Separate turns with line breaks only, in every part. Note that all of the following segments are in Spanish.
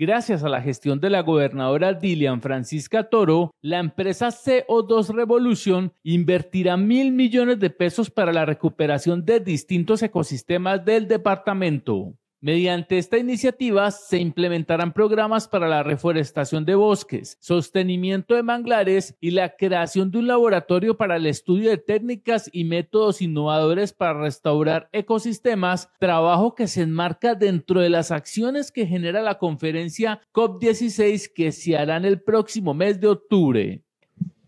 Gracias a la gestión de la gobernadora Dilian Francisca Toro, la empresa CO2 Revolución invertirá mil millones de pesos para la recuperación de distintos ecosistemas del departamento. Mediante esta iniciativa se implementarán programas para la reforestación de bosques, sostenimiento de manglares y la creación de un laboratorio para el estudio de técnicas y métodos innovadores para restaurar ecosistemas, trabajo que se enmarca dentro de las acciones que genera la conferencia COP16 que se hará en el próximo mes de octubre.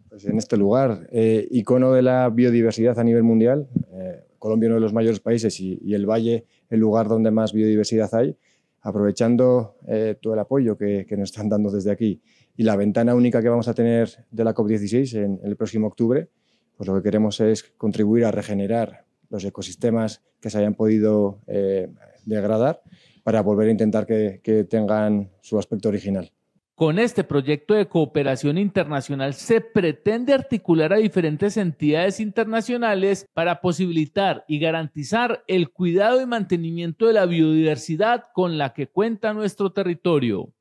Pues en este lugar, eh, icono de la biodiversidad a nivel mundial, eh, Colombia uno de los mayores países y, el valle el lugar donde más biodiversidad hay, aprovechando eh, todo el apoyo que, nos están dando desde aquí y la ventana única que vamos a tener de la COP16 en, el próximo octubre, pues lo que queremos es contribuir a regenerar los ecosistemas que se hayan podido eh, degradar para volver a intentar que tengan su aspecto original.
Con este proyecto de cooperación internacional se pretende articular a diferentes entidades internacionales para posibilitar y garantizar el cuidado y mantenimiento de la biodiversidad con la que cuenta nuestro territorio.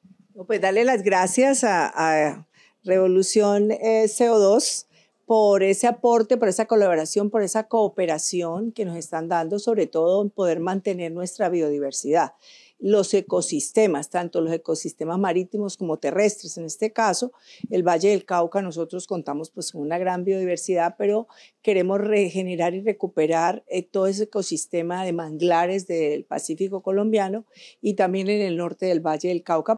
Pues dale las gracias a, Revolución eh, CO2 por ese aporte, por esa colaboración, por esa cooperación que nos están dando, sobre todo en poder mantener nuestra biodiversidad. Los ecosistemas, tanto los ecosistemas marítimos como terrestres, en este caso, el Valle del Cauca, nosotros contamos pues con una gran biodiversidad, pero queremos regenerar y recuperar eh, todo ese ecosistema de manglares del Pacífico colombiano y también en el norte del Valle del Cauca.